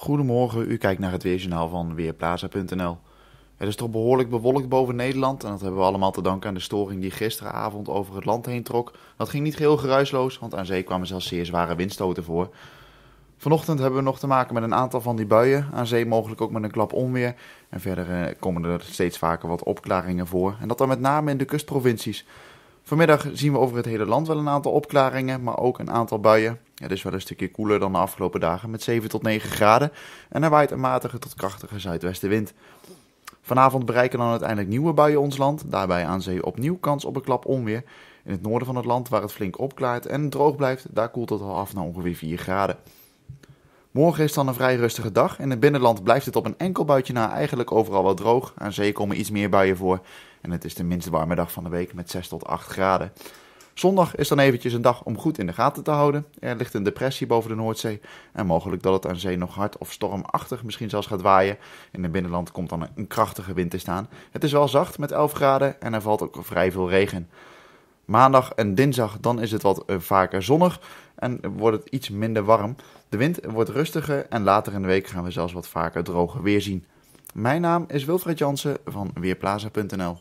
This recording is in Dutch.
Goedemorgen, u kijkt naar het weerjournaal van Weerplaza.nl. Het is toch behoorlijk bewolkt boven Nederland en dat hebben we allemaal te danken aan de storing die gisteravond over het land heen trok. Dat ging niet heel geruisloos, want aan zee kwamen zelfs zeer zware windstoten voor. Vanochtend hebben we nog te maken met een aantal van die buien, aan zee mogelijk ook met een klap onweer. En verder eh, komen er steeds vaker wat opklaringen voor en dat dan met name in de kustprovincies. Vanmiddag zien we over het hele land wel een aantal opklaringen, maar ook een aantal buien. Ja, is wel een stukje koeler dan de afgelopen dagen met 7 tot 9 graden en er waait een matige tot krachtige zuidwestenwind. Vanavond bereiken dan uiteindelijk nieuwe buien ons land, daarbij aan zee opnieuw kans op een klap onweer. In het noorden van het land waar het flink opklaart en droog blijft, daar koelt het al af naar ongeveer 4 graden. Morgen is dan een vrij rustige dag. In het binnenland blijft het op een enkel buitje na eigenlijk overal wel droog. Aan zee komen iets meer buien voor. En het is de minst warme dag van de week met 6 tot 8 graden. Zondag is dan eventjes een dag om goed in de gaten te houden. Er ligt een depressie boven de Noordzee en mogelijk dat het aan zee nog hard of stormachtig misschien zelfs gaat waaien. In het binnenland komt dan een krachtige wind te staan. Het is wel zacht met 11 graden en er valt ook vrij veel regen. Maandag en dinsdag dan is het wat eh, vaker zonnig en wordt het iets minder warm. De wind wordt rustiger en later in de week gaan we zelfs wat vaker droger weer zien. Mijn naam is Wilfred Jansen van Weerplaza.nl